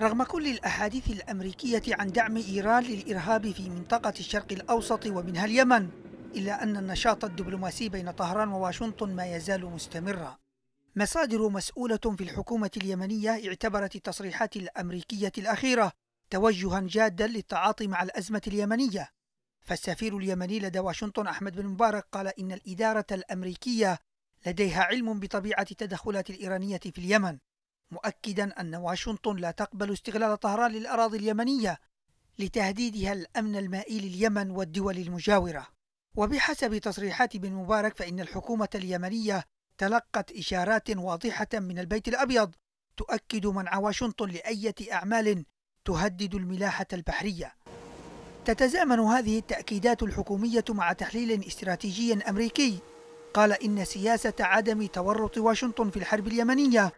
رغم كل الأحاديث الأمريكية عن دعم إيران للإرهاب في منطقة الشرق الأوسط ومنها اليمن إلا أن النشاط الدبلوماسي بين طهران وواشنطن ما يزال مستمرا مصادر مسؤولة في الحكومة اليمنية اعتبرت التصريحات الأمريكية الأخيرة توجها جادا للتعاطي مع الأزمة اليمنية فالسفير اليمني لدى واشنطن أحمد بن مبارك قال إن الإدارة الأمريكية لديها علم بطبيعة التدخلات الإيرانية في اليمن مؤكدا أن واشنطن لا تقبل استغلال طهران للأراضي اليمنية لتهديدها الأمن المائي لليمن والدول المجاورة وبحسب تصريحات بن مبارك فإن الحكومة اليمنية تلقت إشارات واضحة من البيت الأبيض تؤكد منع واشنطن لأية أعمال تهدد الملاحة البحرية تتزامن هذه التأكيدات الحكومية مع تحليل استراتيجي أمريكي قال إن سياسة عدم تورط واشنطن في الحرب اليمنية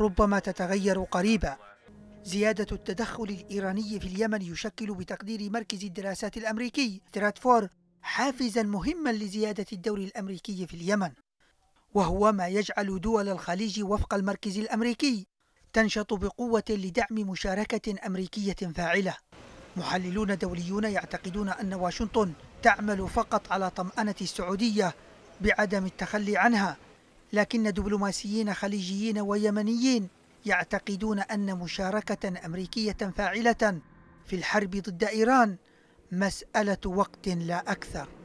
ربما تتغير قريبا زيادة التدخل الإيراني في اليمن يشكل بتقدير مركز الدراسات الأمريكي تراتفور حافزا مهما لزيادة الدور الأمريكي في اليمن وهو ما يجعل دول الخليج وفق المركز الأمريكي تنشط بقوة لدعم مشاركة أمريكية فاعلة محللون دوليون يعتقدون أن واشنطن تعمل فقط على طمأنة السعودية بعدم التخلي عنها لكن دبلوماسيين خليجيين ويمنيين يعتقدون أن مشاركة أمريكية فاعلة في الحرب ضد إيران مسألة وقت لا أكثر